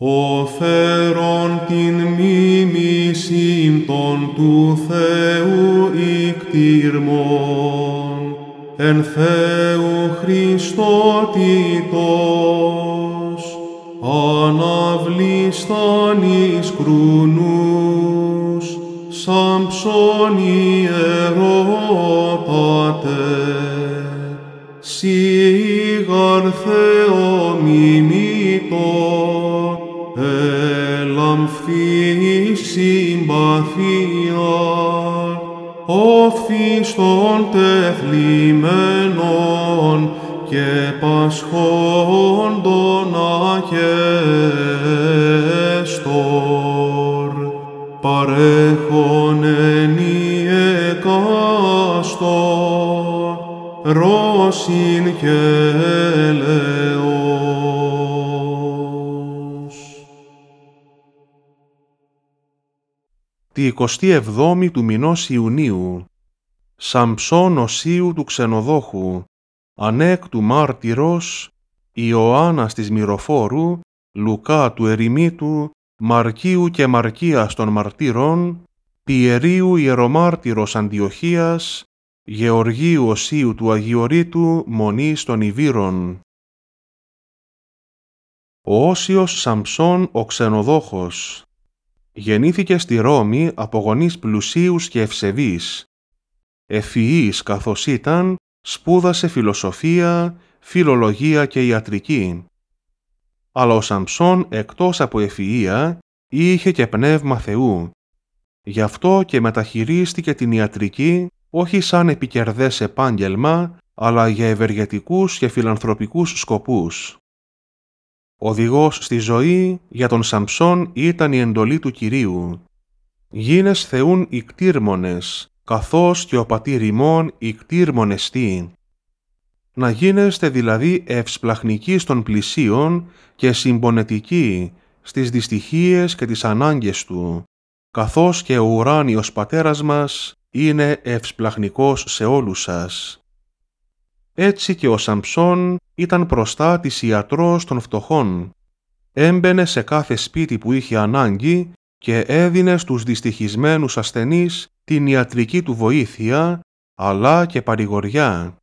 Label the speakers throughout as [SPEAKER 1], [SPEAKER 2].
[SPEAKER 1] Ο φέρον την μίμηση των του Θεού ικτήρμων, εν Θεού Χριστότητος, αναβλήσταν εις κρουνούς, σαν ψώνι ερώτατε, σιγαρ Θεό οφθιστον οφθίστων τεθλιμμένων και πασχόντων των αγέστορ. Παρέχον εν ρώσιν και ελεύθερον,
[SPEAKER 2] τη 27η του μηνός Ιουνίου, Σαμψόν Οσίου του Ξενοδόχου, Ανέκ του Μάρτυρος, Ιωάννας της Μυροφόρου, Λουκά του Ερημίτου, Μαρκίου και μαρκια των Μαρτύρων, Πιερίου Ιερομάρτυρος Αντιοχίας, Γεωργίου Οσίου του Αγιορείτου, Μονής των Ιβύρων. Ο Όσιος Σαμψόν ο Ξενοδόχος Γεννήθηκε στη Ρώμη από γονείς πλουσίους και ευσεβείς. Εφυής καθώς ήταν, σπούδασε φιλοσοφία, φιλολογία και ιατρική. Αλλά ο Σαμψόν εκτός από ευφυΐα είχε και πνεύμα Θεού. Γι' αυτό και μεταχειρίστηκε την ιατρική όχι σαν επικερδές επάγγελμα, αλλά για ευεργετικούς και φιλανθρωπικούς σκοπούς. Οδηγός στη ζωή για τον Σαμψόν ήταν η εντολή του Κυρίου. Γίνες θεούν οι καθώς και ο πατήρ ημών οι Να γίνεστε δηλαδή ευσπλαχνικοί των πλησίων και συμπονετικοί στις δυστυχίες και τις ανάγκες του, καθώς και ο ουράνιος πατέρας μας είναι ευσπλαχνικός σε όλους σας. Έτσι και ο Σαμψόν ήταν προστάτης ιατρός των φτωχών. Έμπαινε σε κάθε σπίτι που είχε ανάγκη και έδινε στους δυστυχισμένους ασθενείς την ιατρική του βοήθεια, αλλά και παρηγοριά.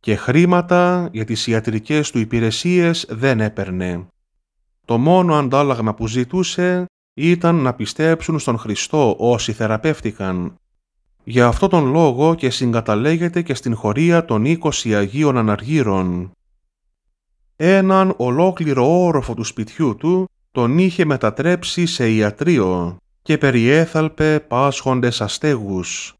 [SPEAKER 2] Και χρήματα για τις ιατρικές του υπηρεσίες δεν έπαιρνε. Το μόνο αντάλλαγμα που ζητούσε ήταν να πιστέψουν στον Χριστό όσοι θεραπεύτηκαν για αυτό τον λόγο και συγκαταλέγεται και στην χωρία των 20 Αγίων Αναργύρων. Έναν ολόκληρο όροφο του σπιτιού του τον είχε μετατρέψει σε ιατρείο και περιέθαλπε πάσχοντες αστέγους.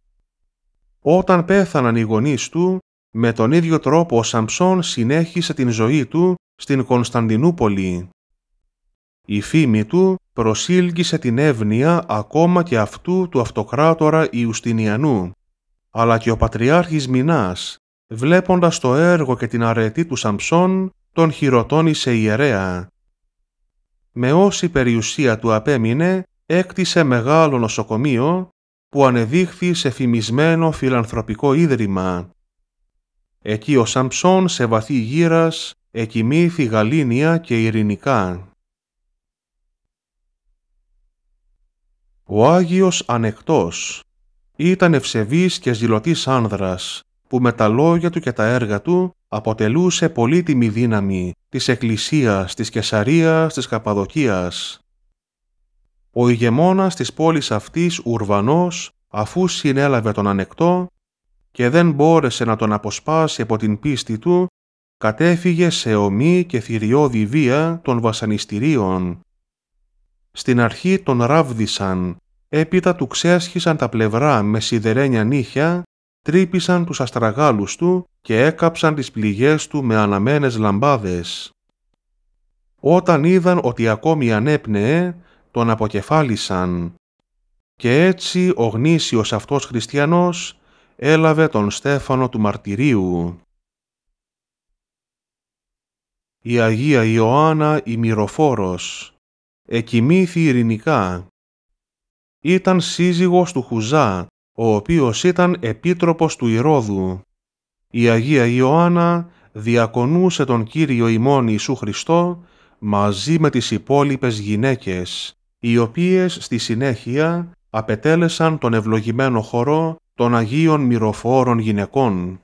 [SPEAKER 2] Όταν πέθαναν οι γονείς του, με τον ίδιο τρόπο ο Σαμψόν συνέχισε την ζωή του στην Κωνσταντινούπολη. Η φήμη του προσήλγησε την εύνοια ακόμα και αυτού του αυτοκράτορα Ιουστινιανού. Αλλά και ο Πατριάρχης Μινάς, βλέποντας το έργο και την αρετή του Σαμψών, τον χειροτώνησε ιερέα. Με όση περιουσία του απέμεινε, έκτισε μεγάλο νοσοκομείο που ανεδείχθη σε φημισμένο φιλανθρωπικό ίδρυμα. Εκεί ο Σαμψών σε βαθύ γύρας εκοιμήθη γαλήνια και ειρηνικά. Ο Άγιος Ανεκτός ήταν ευσεβής και ζηλωτής άνδρας, που με τα λόγια του και τα έργα του αποτελούσε πολύτιμη δύναμη της Εκκλησίας, της Κεσαρίας, της Καπαδοκίας. Ο ηγεμόνας της πόλης αυτής Ουρβανός, αφού συνέλαβε τον ανεκτό και δεν μπόρεσε να τον αποσπάσει από την πίστη του, κατέφυγε σε ομή και θηριώδη βία των βασανιστήριων στην αρχή τον ράβδισαν, έπειτα του ξέσχισαν τα πλευρά με σιδερένια νύχια, τρύπησαν τους αστραγάλους του και έκαψαν τις πληγές του με αναμένες λαμπάδες. Όταν είδαν ότι ακόμη ανέπνεε, τον αποκεφάλισαν. Και έτσι ο γνήσιος αυτός χριστιανός έλαβε τον Στέφανο του Μαρτυρίου. Η Αγία Ιωάννα η Μυροφόρος εκοιμήθη ειρηνικά. Ήταν σύζυγος του Χουζά, ο οποίος ήταν επίτροπος του Ηρώδου. Η Αγία Ιωάννα διακονούσε τον Κύριο ημών Ιησού Χριστό μαζί με τις υπόλοιπες γυναίκες, οι οποίες στη συνέχεια απετέλεσαν τον ευλογημένο χορό των Αγίων Μυροφόρων Γυναικών.